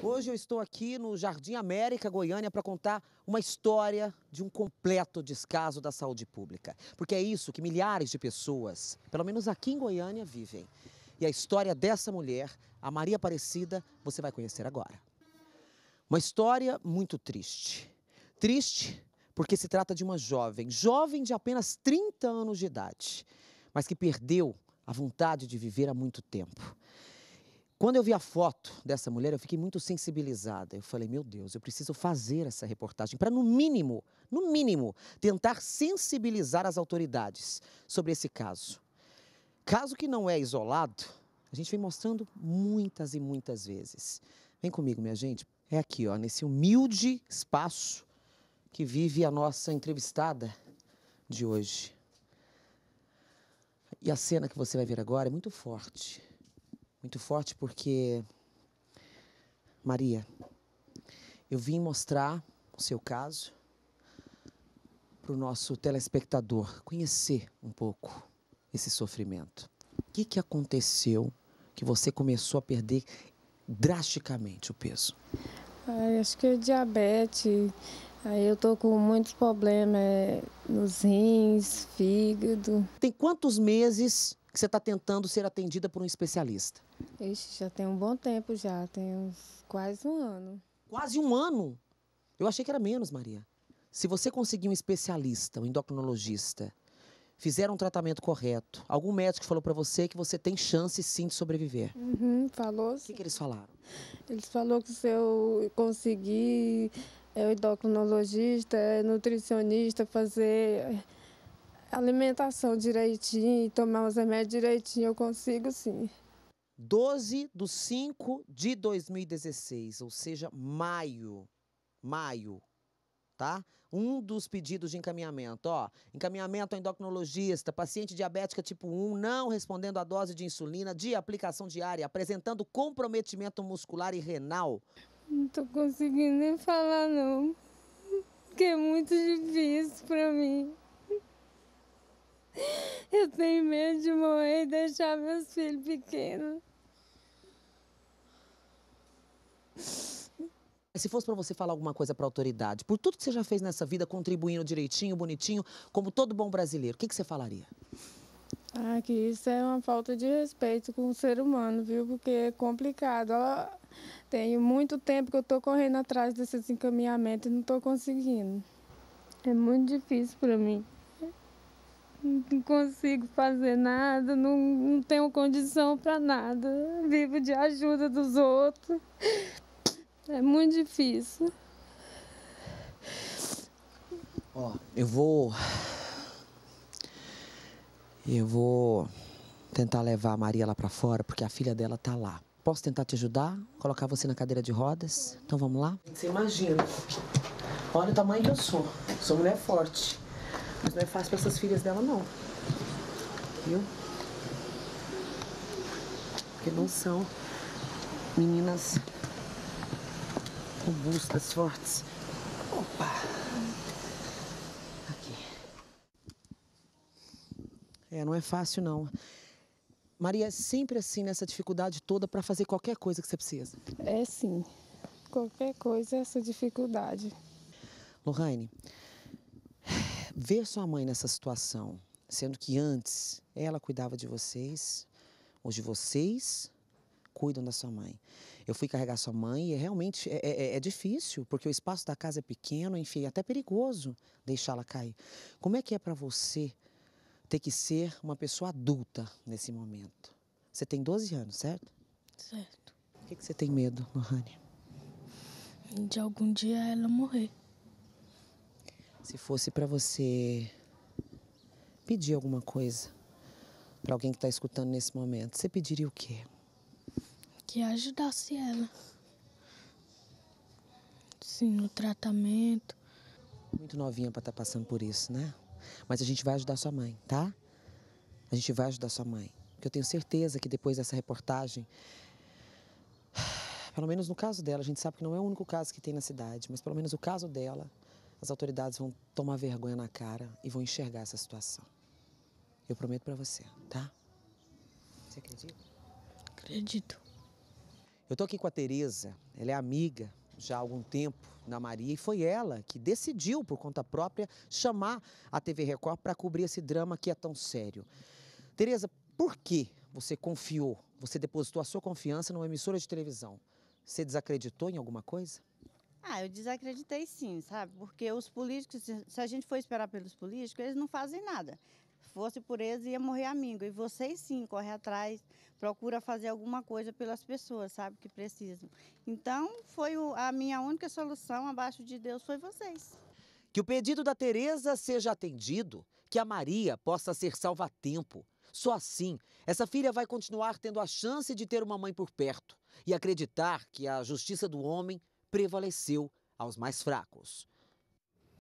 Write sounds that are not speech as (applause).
Hoje eu estou aqui no Jardim América, Goiânia, para contar uma história de um completo descaso da saúde pública. Porque é isso que milhares de pessoas, pelo menos aqui em Goiânia, vivem. E a história dessa mulher, a Maria Aparecida, você vai conhecer agora. Uma história muito triste. Triste porque se trata de uma jovem, jovem de apenas 30 anos de idade, mas que perdeu a vontade de viver há muito tempo. Quando eu vi a foto dessa mulher, eu fiquei muito sensibilizada. Eu falei, meu Deus, eu preciso fazer essa reportagem para, no mínimo, no mínimo, tentar sensibilizar as autoridades sobre esse caso. Caso que não é isolado, a gente vem mostrando muitas e muitas vezes. Vem comigo, minha gente. É aqui, ó, nesse humilde espaço que vive a nossa entrevistada de hoje. E a cena que você vai ver agora é muito forte muito forte porque Maria, eu vim mostrar o seu caso para o nosso telespectador conhecer um pouco esse sofrimento. O que, que aconteceu que você começou a perder drasticamente o peso? Ah, acho que é diabetes. Aí eu tô com muitos problemas é, nos rins, fígado. Tem quantos meses que você está tentando ser atendida por um especialista? Ixi, já tem um bom tempo já, tem uns quase um ano. Quase um ano? Eu achei que era menos, Maria. Se você conseguir um especialista, um endocrinologista, fizer um tratamento correto, algum médico falou para você que você tem chance sim de sobreviver. Uhum, falou. O que, que, eles falaram? Eles falaram que se eu conseguir, é endocrinologista, é nutricionista, fazer é, alimentação direitinho, tomar os remédios direitinho, eu consigo sim. 12 de 5 de 2016, ou seja, maio. Maio, tá? Um dos pedidos de encaminhamento, ó. Encaminhamento ao endocrinologista, paciente diabética tipo 1, não respondendo à dose de insulina de aplicação diária, apresentando comprometimento muscular e renal. Não tô conseguindo nem falar, não. Porque é muito difícil pra mim. Eu tenho medo de morrer e deixar meus filhos pequenos. se fosse para você falar alguma coisa para autoridade, por tudo que você já fez nessa vida, contribuindo direitinho, bonitinho, como todo bom brasileiro, o que, que você falaria? Ah, que isso é uma falta de respeito com o ser humano, viu? Porque é complicado. Ó, tenho muito tempo que eu estou correndo atrás desses encaminhamentos e não estou conseguindo. É muito difícil para mim. Não consigo fazer nada, não, não tenho condição para nada. Vivo de ajuda dos outros. É muito difícil. Ó, eu vou. Eu vou tentar levar a Maria lá para fora, porque a filha dela tá lá. Posso tentar te ajudar? Colocar você na cadeira de rodas? Então vamos lá? Você imagina. Olha o tamanho que eu sou. Sou mulher forte. Mas não é fácil para essas filhas dela, não. Viu? Porque não são meninas robustas, fortes. Opa! Aqui. É, não é fácil não. Maria, é sempre assim nessa dificuldade toda para fazer qualquer coisa que você precisa? É sim. Qualquer coisa é essa dificuldade. Lohane, ver sua mãe nessa situação, sendo que antes ela cuidava de vocês, hoje vocês cuidam da sua mãe. Eu fui carregar sua mãe e realmente é, é, é, é difícil, porque o espaço da casa é pequeno, enfim, é até perigoso deixá-la cair. Como é que é para você ter que ser uma pessoa adulta nesse momento? Você tem 12 anos, certo? Certo. O que, que você tem medo, Lohane? De algum dia ela morrer. Se fosse para você pedir alguma coisa para alguém que está escutando nesse momento, você pediria o quê? que ajudasse ela. Sim, no tratamento. Muito novinha para estar tá passando por isso, né? Mas a gente vai ajudar sua mãe, tá? A gente vai ajudar sua mãe. Porque eu tenho certeza que depois dessa reportagem, (sighs) pelo menos no caso dela, a gente sabe que não é o único caso que tem na cidade, mas pelo menos o caso dela, as autoridades vão tomar vergonha na cara e vão enxergar essa situação. Eu prometo para você, tá? Você acredita? Acredito. Eu estou aqui com a Tereza, ela é amiga já há algum tempo da Maria e foi ela que decidiu, por conta própria, chamar a TV Record para cobrir esse drama que é tão sério. Tereza, por que você confiou, você depositou a sua confiança numa emissora de televisão? Você desacreditou em alguma coisa? Ah, eu desacreditei sim, sabe? Porque os políticos, se a gente for esperar pelos políticos, eles não fazem nada fosse por eles, ia morrer amigo. E vocês sim, correm atrás, procura fazer alguma coisa pelas pessoas, sabe, que precisam. Então, foi o, a minha única solução abaixo de Deus foi vocês. Que o pedido da Teresa seja atendido, que a Maria possa ser salva a tempo. Só assim, essa filha vai continuar tendo a chance de ter uma mãe por perto e acreditar que a justiça do homem prevaleceu aos mais fracos.